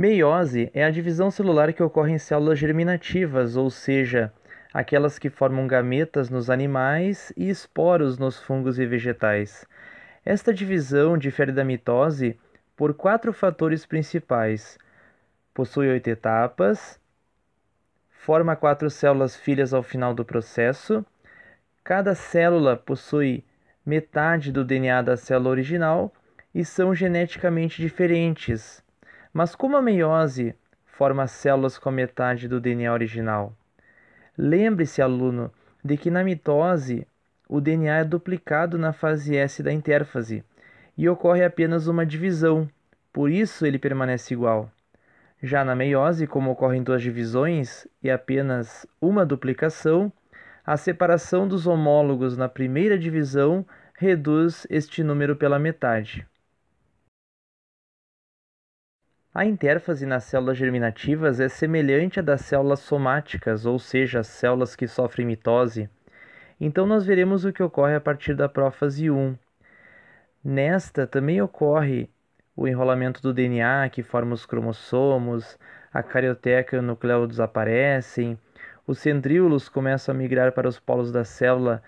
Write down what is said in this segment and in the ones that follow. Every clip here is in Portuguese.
Meiose é a divisão celular que ocorre em células germinativas, ou seja, aquelas que formam gametas nos animais e esporos nos fungos e vegetais. Esta divisão difere da mitose por quatro fatores principais. Possui oito etapas, forma quatro células filhas ao final do processo, cada célula possui metade do DNA da célula original e são geneticamente diferentes mas como a meiose forma células com a metade do DNA original? Lembre-se, aluno, de que na mitose o DNA é duplicado na fase S da intérfase e ocorre apenas uma divisão, por isso ele permanece igual. Já na meiose, como ocorrem duas divisões e apenas uma duplicação, a separação dos homólogos na primeira divisão reduz este número pela metade. A intérfase nas células germinativas é semelhante à das células somáticas, ou seja, as células que sofrem mitose. Então, nós veremos o que ocorre a partir da prófase 1. Nesta também ocorre o enrolamento do DNA, que forma os cromossomos, a carioteca e o núcleo desaparecem, os centríolos começam a migrar para os polos da célula,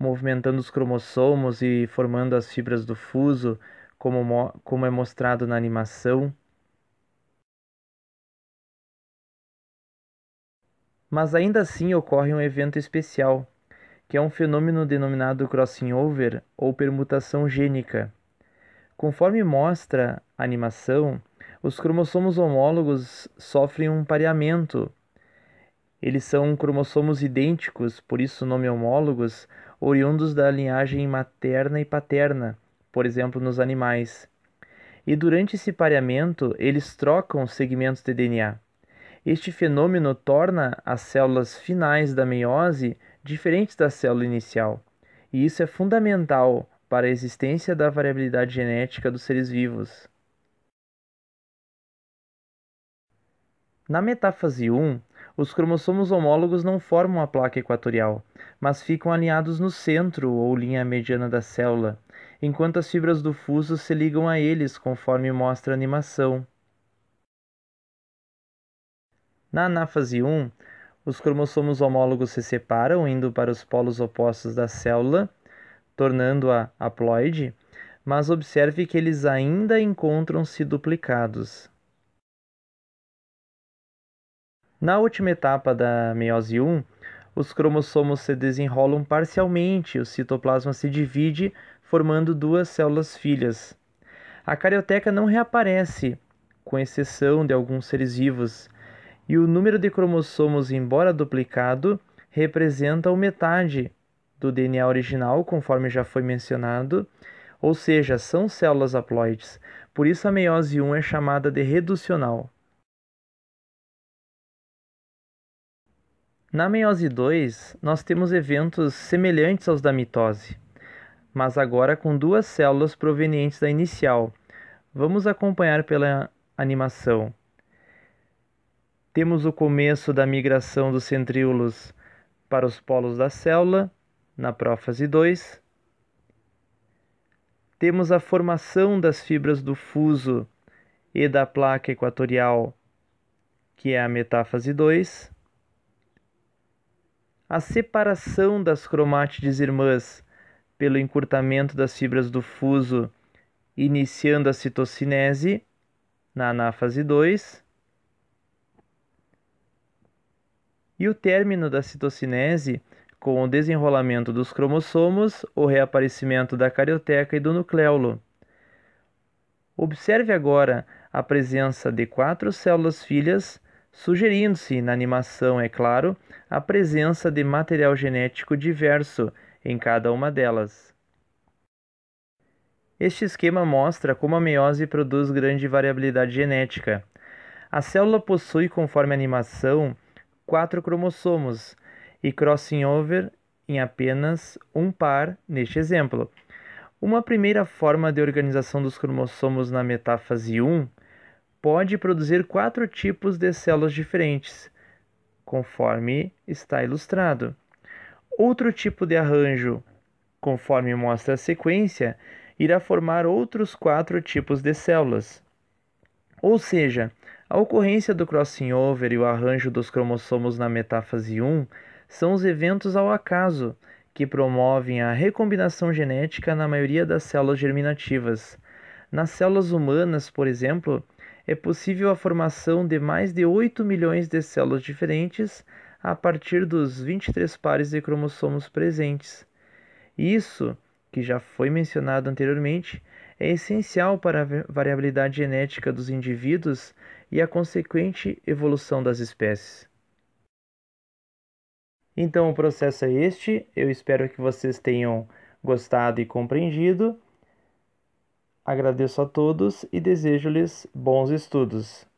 movimentando os cromossomos e formando as fibras do fuso, como, como é mostrado na animação. Mas ainda assim ocorre um evento especial, que é um fenômeno denominado crossing over ou permutação gênica. Conforme mostra a animação, os cromossomos homólogos sofrem um pareamento. Eles são cromossomos idênticos, por isso o nome homólogos, oriundos da linhagem materna e paterna, por exemplo, nos animais. E durante esse pareamento, eles trocam segmentos de DNA. Este fenômeno torna as células finais da meiose diferentes da célula inicial, e isso é fundamental para a existência da variabilidade genética dos seres vivos. Na metáfase 1, os cromossomos homólogos não formam a placa equatorial, mas ficam alinhados no centro ou linha mediana da célula, enquanto as fibras do fuso se ligam a eles conforme mostra a animação. Na anáfase 1, os cromossomos homólogos se separam, indo para os polos opostos da célula, tornando-a haploide, mas observe que eles ainda encontram-se duplicados. Na última etapa da meiose 1, os cromossomos se desenrolam parcialmente, o citoplasma se divide, formando duas células filhas. A carioteca não reaparece, com exceção de alguns seres vivos, e o número de cromossomos, embora duplicado, representa o metade do DNA original, conforme já foi mencionado, ou seja, são células haploides. Por isso a meiose 1 é chamada de reducional. Na meiose 2, nós temos eventos semelhantes aos da mitose, mas agora com duas células provenientes da inicial. Vamos acompanhar pela animação temos o começo da migração dos centríolos para os polos da célula, na prófase 2. Temos a formação das fibras do fuso e da placa equatorial, que é a metáfase 2. A separação das cromátides irmãs pelo encurtamento das fibras do fuso, iniciando a citocinese, na anáfase 2 e o término da citocinese com o desenrolamento dos cromossomos, o reaparecimento da carioteca e do nucleolo. Observe agora a presença de quatro células filhas, sugerindo-se, na animação, é claro, a presença de material genético diverso em cada uma delas. Este esquema mostra como a meiose produz grande variabilidade genética. A célula possui, conforme a animação, quatro cromossomos e crossing over em apenas um par neste exemplo. Uma primeira forma de organização dos cromossomos na metáfase 1 pode produzir quatro tipos de células diferentes, conforme está ilustrado. Outro tipo de arranjo, conforme mostra a sequência, irá formar outros quatro tipos de células. Ou seja, a ocorrência do crossing over e o arranjo dos cromossomos na metáfase 1 são os eventos ao acaso que promovem a recombinação genética na maioria das células germinativas. Nas células humanas, por exemplo, é possível a formação de mais de 8 milhões de células diferentes a partir dos 23 pares de cromossomos presentes. Isso, que já foi mencionado anteriormente, é essencial para a variabilidade genética dos indivíduos e a consequente evolução das espécies. Então o processo é este, eu espero que vocês tenham gostado e compreendido. Agradeço a todos e desejo-lhes bons estudos.